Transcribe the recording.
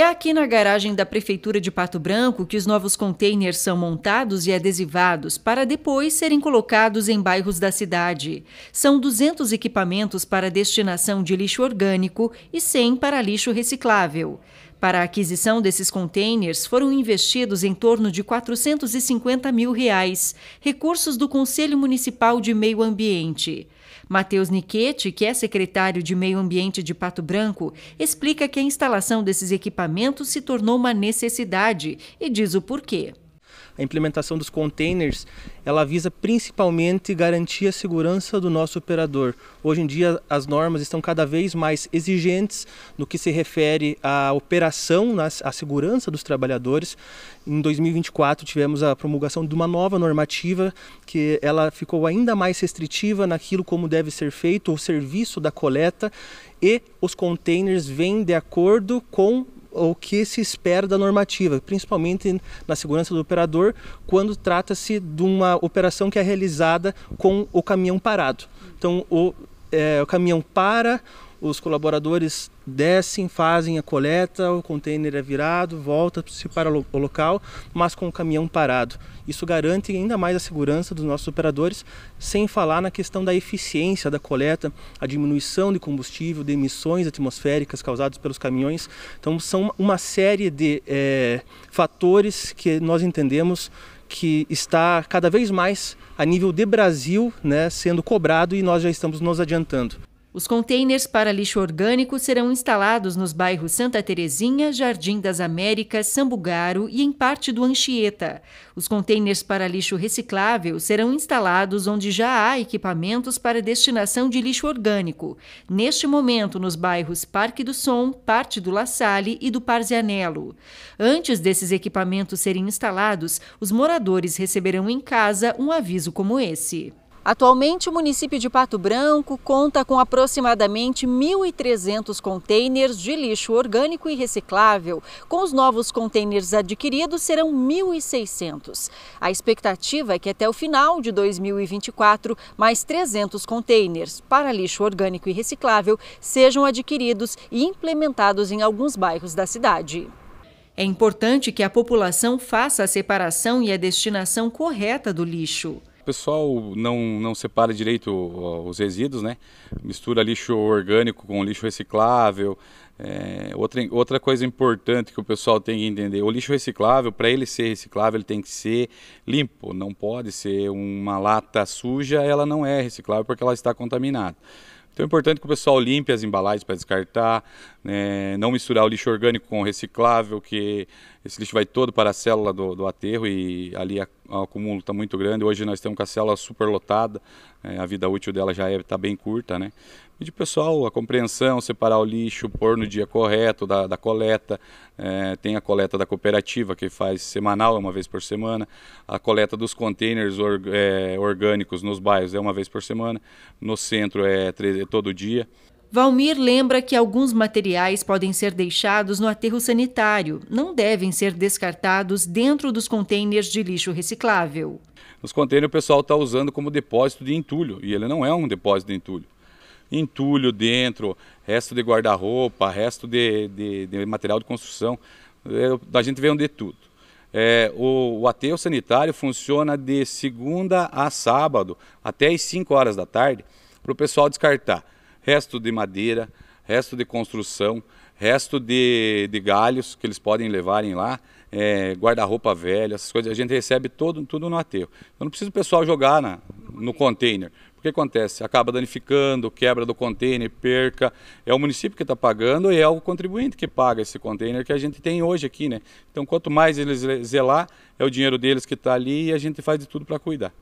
É aqui na garagem da Prefeitura de Pato Branco que os novos containers são montados e adesivados para depois serem colocados em bairros da cidade. São 200 equipamentos para destinação de lixo orgânico e 100 para lixo reciclável. Para a aquisição desses contêineres foram investidos em torno de 450 mil reais, recursos do Conselho Municipal de Meio Ambiente. Matheus Niquete, que é secretário de Meio Ambiente de Pato Branco, explica que a instalação desses equipamentos se tornou uma necessidade e diz o porquê a implementação dos containers, ela visa principalmente garantir a segurança do nosso operador. Hoje em dia, as normas estão cada vez mais exigentes no que se refere à operação, né, à segurança dos trabalhadores. Em 2024, tivemos a promulgação de uma nova normativa que ela ficou ainda mais restritiva naquilo como deve ser feito o serviço da coleta e os containers vêm de acordo com o que se espera da normativa, principalmente na segurança do operador, quando trata-se de uma operação que é realizada com o caminhão parado. Então, o, é, o caminhão para, os colaboradores descem, fazem a coleta, o container é virado, volta-se para o local, mas com o caminhão parado. Isso garante ainda mais a segurança dos nossos operadores, sem falar na questão da eficiência da coleta, a diminuição de combustível, de emissões atmosféricas causadas pelos caminhões. Então, são uma série de é, fatores que nós entendemos que está cada vez mais a nível de Brasil né, sendo cobrado e nós já estamos nos adiantando. Os containers para lixo orgânico serão instalados nos bairros Santa Terezinha, Jardim das Américas, Sambugaro e em parte do Anchieta. Os containers para lixo reciclável serão instalados onde já há equipamentos para destinação de lixo orgânico. Neste momento, nos bairros Parque do Som, Parte do La Salle e do Parzianello. Antes desses equipamentos serem instalados, os moradores receberão em casa um aviso como esse. Atualmente, o município de Pato Branco conta com aproximadamente 1.300 containers de lixo orgânico e reciclável. Com os novos containers adquiridos, serão 1.600. A expectativa é que até o final de 2024, mais 300 containers para lixo orgânico e reciclável sejam adquiridos e implementados em alguns bairros da cidade. É importante que a população faça a separação e a destinação correta do lixo pessoal não, não separa direito os resíduos, né? Mistura lixo orgânico com lixo reciclável. É, outra, outra coisa importante que o pessoal tem que entender: o lixo reciclável, para ele ser reciclável, ele tem que ser limpo. Não pode ser uma lata suja, ela não é reciclável porque ela está contaminada. Então é importante que o pessoal limpe as embalagens para descartar, né? não misturar o lixo orgânico com o reciclável, que esse lixo vai todo para a célula do, do aterro e ali o acúmulo está muito grande. Hoje nós temos com a célula lotada. É, a vida útil dela já está é, tá bem curta, né? Pedir pessoal a compreensão, separar o lixo, pôr no dia correto da, da coleta. É, tem a coleta da cooperativa, que faz semanal, é uma vez por semana. A coleta dos containers é, orgânicos nos bairros é uma vez por semana. No centro é, é todo dia. Valmir lembra que alguns materiais podem ser deixados no aterro sanitário, não devem ser descartados dentro dos contêineres de lixo reciclável. Os contêineres o pessoal está usando como depósito de entulho, e ele não é um depósito de entulho. Entulho dentro, resto de guarda-roupa, resto de, de, de, material de construção, é, a gente vem de tudo. É, o, o aterro sanitário funciona de segunda a sábado, até as 5 horas da tarde, para o pessoal descartar resto de madeira, resto de construção, resto de, de galhos que eles podem levarem lá, é, guarda-roupa velha, essas coisas. A gente recebe todo, tudo no aterro. Então não precisa o pessoal jogar na, no container. O que acontece? Acaba danificando, quebra do container, perca. É o município que está pagando e é o contribuinte que paga esse container que a gente tem hoje aqui, né? Então, quanto mais eles zelar, é o dinheiro deles que está ali e a gente faz de tudo para cuidar.